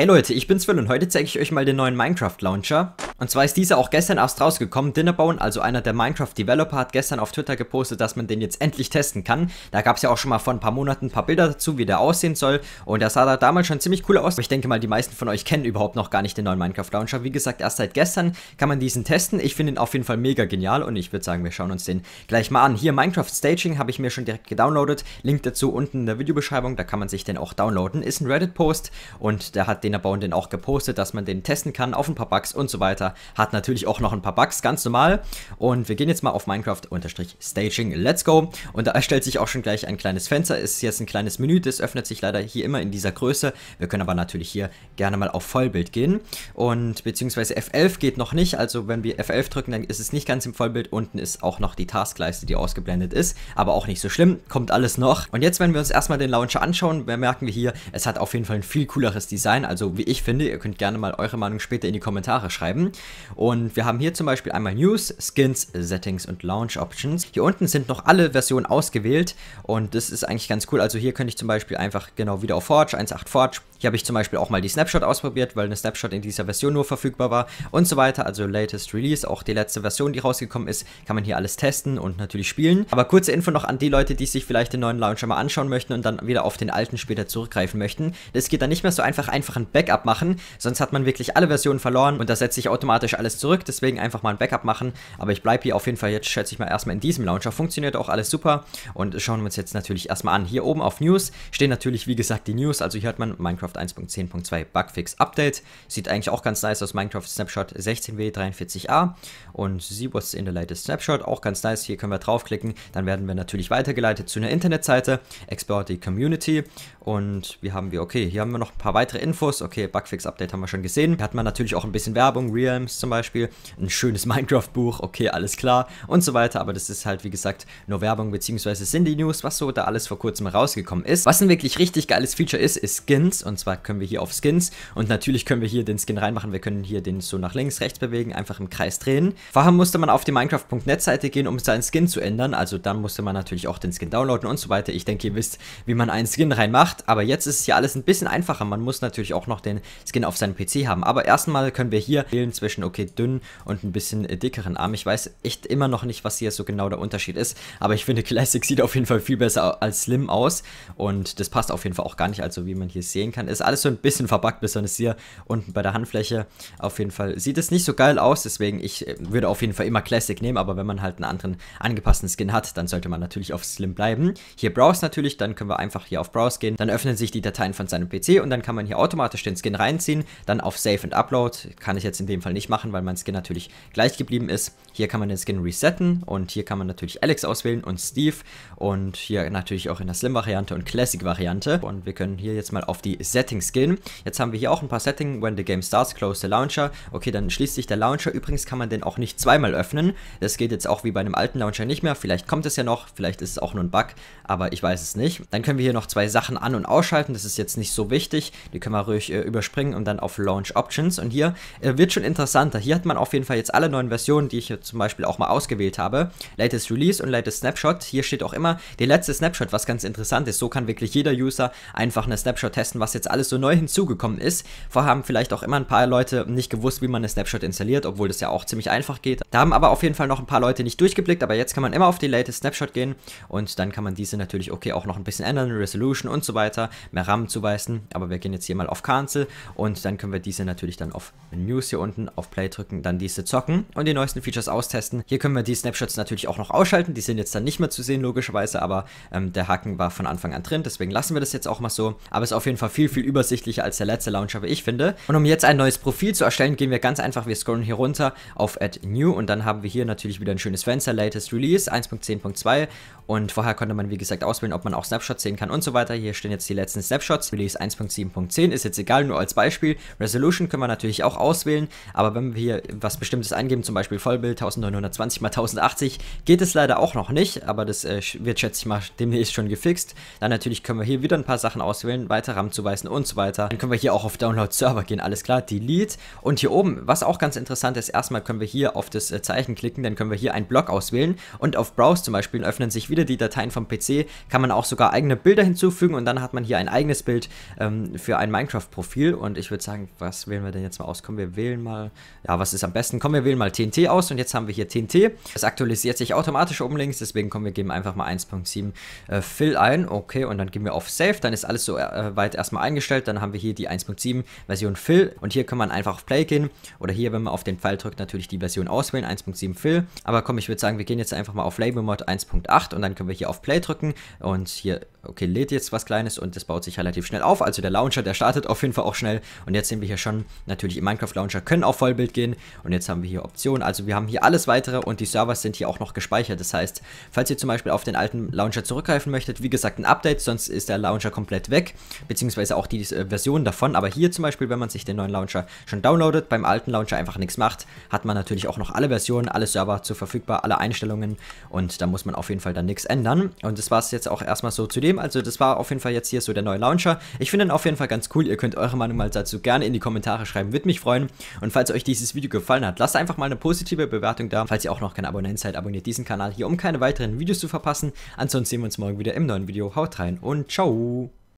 Hey Leute, ich bin Sven und heute zeige ich euch mal den neuen Minecraft Launcher. Und zwar ist dieser auch gestern erst rausgekommen. Dinnerbone, also einer der Minecraft Developer, hat gestern auf Twitter gepostet, dass man den jetzt endlich testen kann. Da gab es ja auch schon mal vor ein paar Monaten ein paar Bilder dazu, wie der aussehen soll. Und der sah da damals schon ziemlich cool aus. Aber ich denke mal, die meisten von euch kennen überhaupt noch gar nicht den neuen Minecraft Launcher. Wie gesagt, erst seit gestern kann man diesen testen. Ich finde ihn auf jeden Fall mega genial und ich würde sagen, wir schauen uns den gleich mal an. Hier Minecraft Staging habe ich mir schon direkt gedownloadet. Link dazu unten in der Videobeschreibung, da kann man sich den auch downloaden. Ist ein Reddit-Post und der hat den den erbauen, den auch gepostet, dass man den testen kann auf ein paar Bugs und so weiter. Hat natürlich auch noch ein paar Bugs, ganz normal. Und wir gehen jetzt mal auf Minecraft-Staging. Let's go. Und da erstellt sich auch schon gleich ein kleines Fenster. Ist jetzt ein kleines Menü, das öffnet sich leider hier immer in dieser Größe. Wir können aber natürlich hier gerne mal auf Vollbild gehen. Und beziehungsweise F11 geht noch nicht. Also wenn wir F11 drücken, dann ist es nicht ganz im Vollbild. Unten ist auch noch die Taskleiste, die ausgeblendet ist. Aber auch nicht so schlimm. Kommt alles noch. Und jetzt, wenn wir uns erstmal den Launcher anschauen, merken wir hier, es hat auf jeden Fall ein viel cooleres Design. Also also wie ich finde. Ihr könnt gerne mal eure Meinung später in die Kommentare schreiben. Und wir haben hier zum Beispiel einmal News, Skins, Settings und Launch Options. Hier unten sind noch alle Versionen ausgewählt und das ist eigentlich ganz cool. Also hier könnte ich zum Beispiel einfach genau wieder auf Forge, 1.8 Forge. Hier habe ich zum Beispiel auch mal die Snapshot ausprobiert, weil eine Snapshot in dieser Version nur verfügbar war und so weiter. Also Latest Release, auch die letzte Version, die rausgekommen ist, kann man hier alles testen und natürlich spielen. Aber kurze Info noch an die Leute, die sich vielleicht den neuen Launcher mal anschauen möchten und dann wieder auf den alten später zurückgreifen möchten. Das geht dann nicht mehr so einfach, einfach ein Backup machen, sonst hat man wirklich alle Versionen verloren und das setzt sich automatisch alles zurück, deswegen einfach mal ein Backup machen, aber ich bleibe hier auf jeden Fall jetzt, schätze ich mal, erstmal in diesem Launcher, funktioniert auch alles super und schauen wir uns jetzt natürlich erstmal an. Hier oben auf News stehen natürlich, wie gesagt, die News, also hier hat man Minecraft 1.10.2 Bugfix Update, sieht eigentlich auch ganz nice aus, Minecraft Snapshot 16W43a und See What's in the Latest Snapshot, auch ganz nice, hier können wir draufklicken, dann werden wir natürlich weitergeleitet zu einer Internetseite, Explore the Community und wir haben wir, okay, hier haben wir noch ein paar weitere Infos, Infos. Okay, Bugfix-Update haben wir schon gesehen. Da Hat man natürlich auch ein bisschen Werbung, Realms zum Beispiel, ein schönes Minecraft-Buch, okay, alles klar und so weiter. Aber das ist halt, wie gesagt, nur Werbung beziehungsweise sind die News, was so da alles vor kurzem rausgekommen ist. Was ein wirklich richtig geiles Feature ist, ist Skins. Und zwar können wir hier auf Skins und natürlich können wir hier den Skin reinmachen. Wir können hier den so nach links, rechts bewegen, einfach im Kreis drehen. Vorher musste man auf die Minecraft.net-Seite gehen, um seinen Skin zu ändern. Also dann musste man natürlich auch den Skin downloaden und so weiter. Ich denke, ihr wisst, wie man einen Skin reinmacht. Aber jetzt ist es hier alles ein bisschen einfacher. Man muss natürlich auch auch noch den Skin auf seinem PC haben. Aber erstmal können wir hier wählen zwischen okay dünn und ein bisschen äh, dickeren Arm. Ich weiß echt immer noch nicht, was hier so genau der Unterschied ist, aber ich finde Classic sieht auf jeden Fall viel besser als Slim aus und das passt auf jeden Fall auch gar nicht, also wie man hier sehen kann. Ist alles so ein bisschen verbuggt, besonders hier unten bei der Handfläche. Auf jeden Fall sieht es nicht so geil aus, deswegen ich äh, würde auf jeden Fall immer Classic nehmen, aber wenn man halt einen anderen angepassten Skin hat, dann sollte man natürlich auf Slim bleiben. Hier Browse natürlich, dann können wir einfach hier auf Browse gehen, dann öffnen sich die Dateien von seinem PC und dann kann man hier automatisch automatisch den Skin reinziehen, dann auf Save and Upload, kann ich jetzt in dem Fall nicht machen, weil mein Skin natürlich gleich geblieben ist. Hier kann man den Skin resetten und hier kann man natürlich Alex auswählen und Steve und hier natürlich auch in der Slim-Variante und Classic-Variante. Und wir können hier jetzt mal auf die Settings gehen. Jetzt haben wir hier auch ein paar Settings, when the game starts, close the launcher. Okay, dann schließt sich der Launcher. Übrigens kann man den auch nicht zweimal öffnen. Das geht jetzt auch wie bei einem alten Launcher nicht mehr. Vielleicht kommt es ja noch, vielleicht ist es auch nur ein Bug, aber ich weiß es nicht. Dann können wir hier noch zwei Sachen an- und ausschalten. Das ist jetzt nicht so wichtig. Die können wir dadurch äh, überspringen und dann auf Launch Options. Und hier äh, wird schon interessanter. Hier hat man auf jeden Fall jetzt alle neuen Versionen, die ich hier zum Beispiel auch mal ausgewählt habe. Latest Release und Latest Snapshot. Hier steht auch immer der letzte Snapshot, was ganz interessant ist. So kann wirklich jeder User einfach eine Snapshot testen, was jetzt alles so neu hinzugekommen ist. Vorher haben vielleicht auch immer ein paar Leute nicht gewusst, wie man eine Snapshot installiert, obwohl das ja auch ziemlich einfach geht. Da haben aber auf jeden Fall noch ein paar Leute nicht durchgeblickt, aber jetzt kann man immer auf die Latest Snapshot gehen und dann kann man diese natürlich okay auch noch ein bisschen ändern, Resolution und so weiter, mehr RAM zuweisen. Aber wir gehen jetzt hier mal auf K Cancel und dann können wir diese natürlich dann auf News hier unten auf Play drücken, dann diese zocken und die neuesten Features austesten. Hier können wir die Snapshots natürlich auch noch ausschalten, die sind jetzt dann nicht mehr zu sehen logischerweise, aber ähm, der Haken war von Anfang an drin, deswegen lassen wir das jetzt auch mal so, aber ist auf jeden Fall viel, viel übersichtlicher als der letzte Launcher, wie ich finde. Und um jetzt ein neues Profil zu erstellen, gehen wir ganz einfach, wir scrollen hier runter auf Add New und dann haben wir hier natürlich wieder ein schönes Fenster, Latest Release 1.10.2 und vorher konnte man wie gesagt auswählen, ob man auch Snapshots sehen kann und so weiter. Hier stehen jetzt die letzten Snapshots. Release 1.7.10 ist jetzt egal, nur als Beispiel. Resolution können wir natürlich auch auswählen, aber wenn wir hier was Bestimmtes eingeben, zum Beispiel Vollbild 1920 x 1080, geht es leider auch noch nicht, aber das äh, wird, schätze ich mal, demnächst schon gefixt. Dann natürlich können wir hier wieder ein paar Sachen auswählen, weiter RAM zuweisen und so weiter. Dann können wir hier auch auf Download Server gehen, alles klar, Delete. Und hier oben, was auch ganz interessant ist, erstmal können wir hier auf das äh, Zeichen klicken, dann können wir hier einen Block auswählen und auf Browse zum Beispiel öffnen sich wieder die Dateien vom PC, kann man auch sogar eigene Bilder hinzufügen und dann hat man hier ein eigenes Bild ähm, für ein Minecraft Profil und ich würde sagen, was wählen wir denn jetzt mal aus? Kommen wir wählen mal, ja, was ist am besten? Kommen wir wählen mal TNT aus und jetzt haben wir hier TNT. Das aktualisiert sich automatisch oben links, deswegen kommen wir geben einfach mal 1.7 äh, Fill ein, okay, und dann gehen wir auf Save, dann ist alles so äh, weit erstmal eingestellt, dann haben wir hier die 1.7 Version Fill und hier kann man einfach auf Play gehen oder hier, wenn man auf den Pfeil drückt, natürlich die Version auswählen, 1.7 Fill, aber komm, ich würde sagen, wir gehen jetzt einfach mal auf Label Mod 1.8 und dann können wir hier auf Play drücken und hier, okay, lädt jetzt was Kleines und das baut sich relativ schnell auf, also der Launcher, der startet auf jeden Fall auch schnell. Und jetzt sehen wir hier schon natürlich im Minecraft Launcher können auf Vollbild gehen. Und jetzt haben wir hier Optionen. Also wir haben hier alles weitere und die Servers sind hier auch noch gespeichert. Das heißt, falls ihr zum Beispiel auf den alten Launcher zurückgreifen möchtet, wie gesagt ein Update, sonst ist der Launcher komplett weg, beziehungsweise auch die äh, Version davon. Aber hier zum Beispiel, wenn man sich den neuen Launcher schon downloadet, beim alten Launcher einfach nichts macht, hat man natürlich auch noch alle Versionen, alle Server zur verfügbar, alle Einstellungen und da muss man auf jeden Fall dann nichts ändern. Und das war es jetzt auch erstmal so zu dem. Also das war auf jeden Fall jetzt hier so der neue Launcher. Ich finde ihn auf jeden Fall ganz cool. Ihr könnt eure Meinung mal dazu gerne in die Kommentare schreiben, würde mich freuen. Und falls euch dieses Video gefallen hat, lasst einfach mal eine positive Bewertung da. Falls ihr auch noch kein Abonnent seid, abonniert diesen Kanal hier, um keine weiteren Videos zu verpassen. Ansonsten sehen wir uns morgen wieder im neuen Video. Haut rein und ciao!